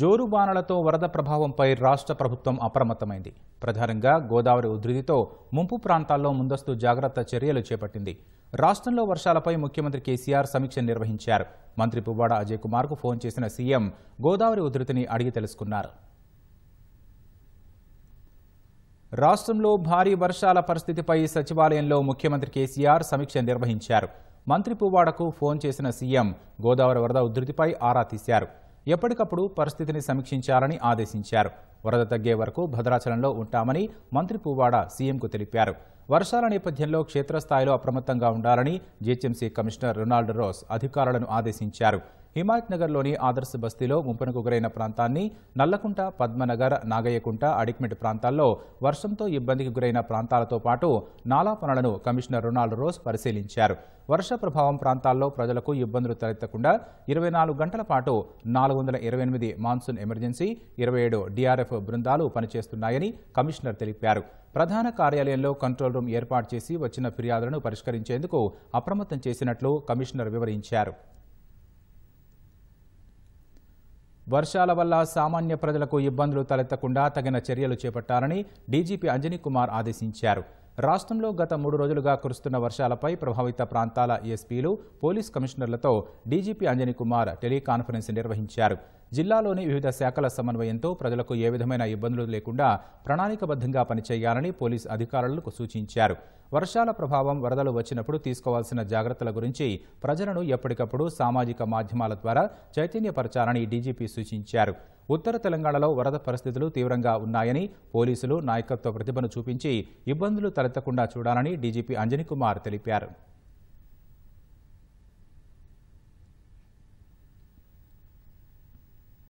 జోరు బాణలతో వరద ప్రభావంపై రాష్ట్ర ప్రభుత్వం అప్రమత్తమైంది ప్రధానంగా గోదావరి ఉధృతితో ముంపు ప్రాంతాల్లో ముందస్తు జాగ్రత్త చర్యలు చేపట్టింది రాష్ట్రంలో వర్షాలపై ముఖ్యమంత్రి కేసీఆర్ సమీక్ష నిర్వహించారు మంత్రి పువ్వాడ అజయ్ కుమార్కు ఫోన్ చేసిన సీఎం గోదావరి ఉధృతిని అడిగి తెలుసుకున్నారు రాష్ట్రంలో భారీ వర్షాల పరిస్థితిపై సచివాలయంలో ముఖ్యమంత్రి కేసీఆర్ సమీక్ష నిర్వహించారు మంత్రి పువ్వాడకు ఫోన్ చేసిన సీఎం గోదావరి వరద ఉధృతిపై ఆరా తీశారు ఎప్పటికప్పుడు పరిస్థితిని సమీక్షించాలని ఆదేశించారు వరద తగ్గే వరకు భద్రాచలంలో ఉంటామని మంత్రి పువ్వాడ సీఎంకు తెలిపారు వర్షాల నేపథ్యంలో క్షేత్రస్థాయిలో అప్రమత్తంగా ఉండాలని జీహెచ్ఎంసీ కమిషనర్ రొనాల్డ్ రోస్ అధికారులను ఆదేశించారు హిమాయత్నగర్లోని ఆదర్శ బస్తీలో ముంపునకు గురైన ప్రాంతాన్ని నల్లకుంట పద్మనగర్ నాగయ్యకుంట అడిక్మెట్ ప్రాంతాల్లో వర్షంతో ఇబ్బందికి గురైన ప్రాంతాలతో పాటు నాలా పనులను కమిషనర్ రొనాల్డ్ రోజ్ పరిశీలించారు వర్ష ప్రభావం ప్రాంతాల్లో ప్రజలకు ఇబ్బందులు తలెత్తకుండా ఇరవై నాలుగు గంటల పాటు నాలుగు వందల ఇరవై ఎనిమిది మాన్సూన్ ఎమర్జెన్సీ ఇరవై ఏడు డిఆర్ఎఫ్ బృందాలు పనిచేస్తున్నాయని కమిషనర్ తెలిపారు ప్రధాన కార్యాలయంలో కంట్రోల్ రూమ్ ఏర్పాటు చేసి వచ్చిన ఫిర్యాదులను పరిష్కరించేందుకు అప్రమత్తం చేసినట్లు కమిషనర్ వివరించారు వర్షాల వల్ల సామాన్య ప్రజలకు ఇబ్బందులు తలెత్తకుండా తగిన చర్యలు చేపట్టాలని డీజీపీ అంజనీ కుమార్ ఆదేశించారు రాష్ట్రంలో గత మూడు రోజులుగా కురుస్తున్న వర్షాలపై ప్రభావిత ప్రాంతాల ఎస్పీలు పోలీస్ కమిషనర్లతో డీజీపీ అంజనీ కుమార్ టెలికాన్ఫరెన్స్ నిర్వహించారు జిల్లాలోని వివిధ శాఖల సమన్వయంతో ప్రజలకు ఏ విధమైన ఇబ్బందులు లేకుండా ప్రణాళికబద్ధంగా పనిచేయాలని పోలీస్ అధికారులకు సూచించారు వర్షాల ప్రభావం వరదలు వచ్చినప్పుడు తీసుకోవాల్సిన జాగ్రత్తల గురించి ప్రజలను ఎప్పటికప్పుడు సామాజిక మాధ్యమాల ద్వారా చైతన్యపరచాలని డీజీపీ సూచించారు ఉత్తర తెలంగాణలో వరద పరిస్థితులు తీవ్రంగా ఉన్నాయని పోలీసులు నాయకత్వ ప్రతిభను చూపించి ఇబ్బందులు తలెత్తకుండా చూడాలని డీజీపీ అంజనీకుమార్ తెలిపారు